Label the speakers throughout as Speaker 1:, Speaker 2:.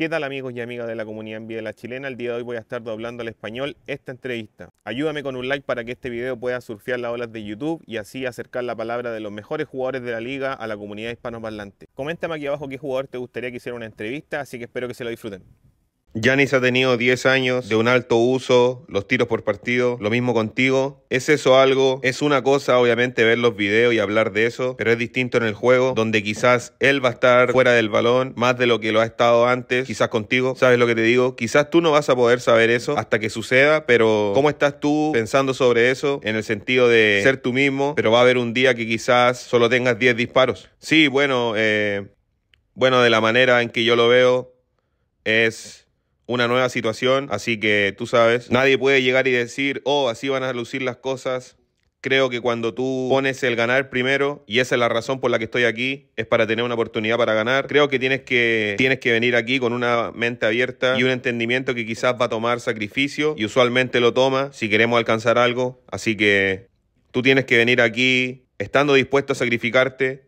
Speaker 1: ¿Qué tal amigos y amigas de la comunidad en la chilena? El día de hoy voy a estar doblando al español esta entrevista. Ayúdame con un like para que este video pueda surfear las olas de YouTube y así acercar la palabra de los mejores jugadores de la liga a la comunidad hispanoparlante. Coméntame aquí abajo qué jugador te gustaría que hiciera una entrevista, así que espero que se lo disfruten. Yanis ha tenido 10 años de un alto uso, los tiros por partido, lo mismo contigo. ¿Es eso algo? Es una cosa, obviamente, ver los videos y hablar de eso, pero es distinto en el juego, donde quizás él va a estar fuera del balón más de lo que lo ha estado antes, quizás contigo. ¿Sabes lo que te digo? Quizás tú no vas a poder saber eso hasta que suceda, pero ¿cómo estás tú pensando sobre eso en el sentido de ser tú mismo? Pero va a haber un día que quizás solo tengas 10 disparos. Sí, bueno, eh, bueno, de la manera en que yo lo veo, es una nueva situación, así que tú sabes, nadie puede llegar y decir, oh, así van a lucir las cosas. Creo que cuando tú pones el ganar primero, y esa es la razón por la que estoy aquí, es para tener una oportunidad para ganar, creo que tienes que, tienes que venir aquí con una mente abierta y un entendimiento que quizás va a tomar sacrificio, y usualmente lo toma si queremos alcanzar algo, así que tú tienes que venir aquí estando dispuesto a sacrificarte,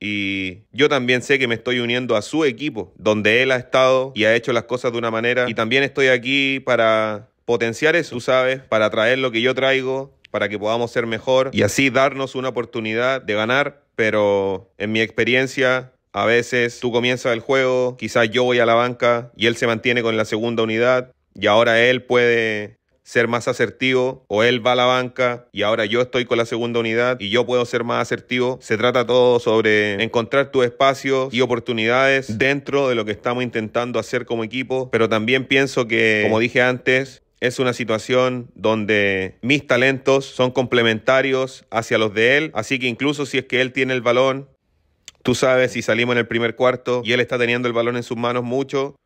Speaker 1: y yo también sé que me estoy uniendo a su equipo, donde él ha estado y ha hecho las cosas de una manera. Y también estoy aquí para potenciar eso, sabes, para traer lo que yo traigo, para que podamos ser mejor y así darnos una oportunidad de ganar. Pero en mi experiencia, a veces tú comienzas el juego, quizás yo voy a la banca y él se mantiene con la segunda unidad y ahora él puede ser más asertivo o él va a la banca y ahora yo estoy con la segunda unidad y yo puedo ser más asertivo. Se trata todo sobre encontrar tus espacios y oportunidades dentro de lo que estamos intentando hacer como equipo, pero también pienso que, como dije antes, es una situación donde mis talentos son complementarios hacia los de él, así que incluso si es que él tiene el balón, tú sabes si salimos en el primer cuarto y él está teniendo el balón en sus manos mucho,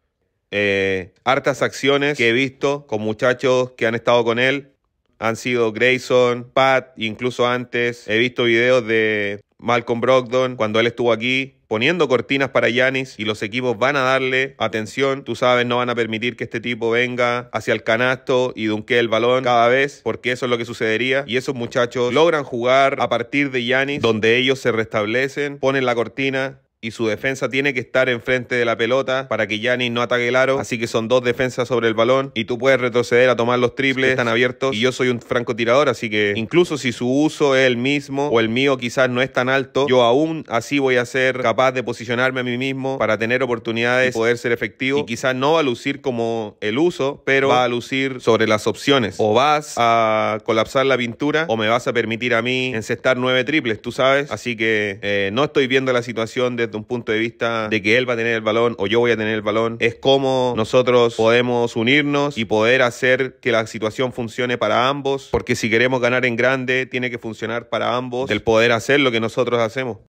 Speaker 1: eh, hartas acciones que he visto con muchachos que han estado con él. Han sido Grayson, Pat, incluso antes he visto videos de Malcolm Brogdon cuando él estuvo aquí poniendo cortinas para Yanis y los equipos van a darle atención. Tú sabes, no van a permitir que este tipo venga hacia el canasto y dunque el balón cada vez, porque eso es lo que sucedería. Y esos muchachos logran jugar a partir de Yanis, donde ellos se restablecen, ponen la cortina, y su defensa tiene que estar enfrente de la pelota para que Yanis no ataque el aro. Así que son dos defensas sobre el balón y tú puedes retroceder a tomar los triples, están abiertos. Y yo soy un francotirador, así que incluso si su uso es el mismo o el mío quizás no es tan alto, yo aún así voy a ser capaz de posicionarme a mí mismo para tener oportunidades y poder ser efectivo. Y quizás no va a lucir como el uso, pero va a lucir sobre las opciones. O vas a colapsar la pintura o me vas a permitir a mí encestar nueve triples, tú sabes. Así que eh, no estoy viendo la situación de desde un punto de vista de que él va a tener el balón o yo voy a tener el balón, es cómo nosotros podemos unirnos y poder hacer que la situación funcione para ambos, porque si queremos ganar en grande, tiene que funcionar para ambos el poder hacer lo que nosotros hacemos.